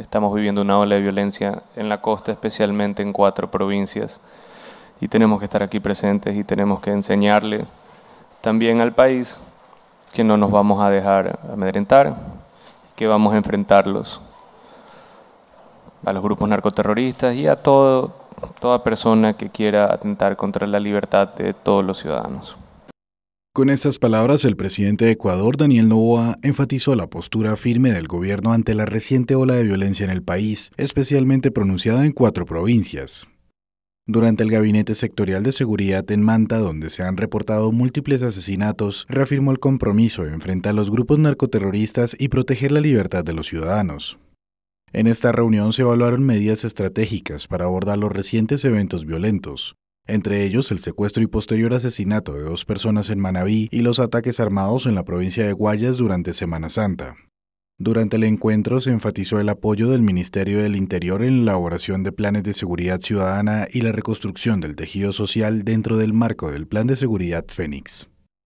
estamos viviendo una ola de violencia en la costa, especialmente en cuatro provincias. Y tenemos que estar aquí presentes y tenemos que enseñarle también al país que no nos vamos a dejar amedrentar, que vamos a enfrentarlos a los grupos narcoterroristas y a toda persona que quiera atentar contra la libertad de todos los ciudadanos. Con estas palabras, el presidente de Ecuador, Daniel Novoa, enfatizó la postura firme del gobierno ante la reciente ola de violencia en el país, especialmente pronunciada en cuatro provincias. Durante el Gabinete Sectorial de Seguridad en Manta, donde se han reportado múltiples asesinatos, reafirmó el compromiso de enfrentar a los grupos narcoterroristas y proteger la libertad de los ciudadanos. En esta reunión se evaluaron medidas estratégicas para abordar los recientes eventos violentos, entre ellos el secuestro y posterior asesinato de dos personas en Manabí y los ataques armados en la provincia de Guayas durante Semana Santa. Durante el encuentro se enfatizó el apoyo del Ministerio del Interior en la elaboración de planes de seguridad ciudadana y la reconstrucción del tejido social dentro del marco del Plan de Seguridad Fénix.